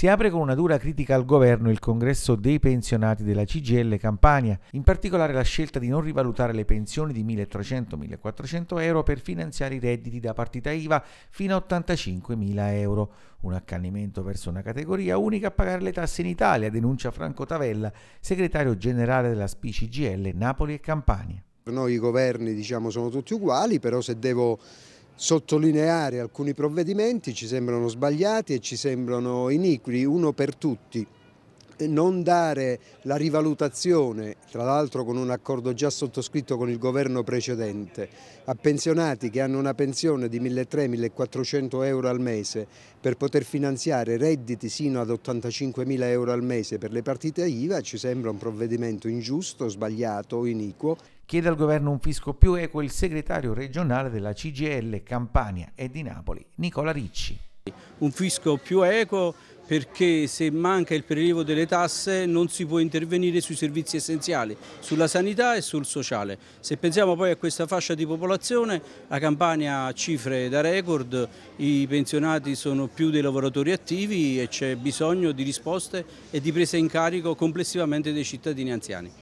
Si apre con una dura critica al governo il congresso dei pensionati della CGL Campania, in particolare la scelta di non rivalutare le pensioni di 1.300-1.400 euro per finanziare i redditi da partita IVA fino a 85.000 euro, un accanimento verso una categoria unica a pagare le tasse in Italia, denuncia Franco Tavella, segretario generale della SPI CGL Napoli e Campania. Per Noi i governi diciamo, sono tutti uguali, però se devo sottolineare alcuni provvedimenti, ci sembrano sbagliati e ci sembrano iniqui, uno per tutti non dare la rivalutazione, tra l'altro con un accordo già sottoscritto con il governo precedente, a pensionati che hanno una pensione di 1.300-1.400 euro al mese per poter finanziare redditi sino ad 85.000 euro al mese per le partite IVA ci sembra un provvedimento ingiusto, sbagliato, iniquo chiede al governo un fisco più equo il segretario regionale della CGL Campania e di Napoli, Nicola Ricci. Un fisco più equo perché se manca il prelievo delle tasse non si può intervenire sui servizi essenziali, sulla sanità e sul sociale. Se pensiamo poi a questa fascia di popolazione, la Campania ha cifre da record, i pensionati sono più dei lavoratori attivi e c'è bisogno di risposte e di presa in carico complessivamente dei cittadini anziani.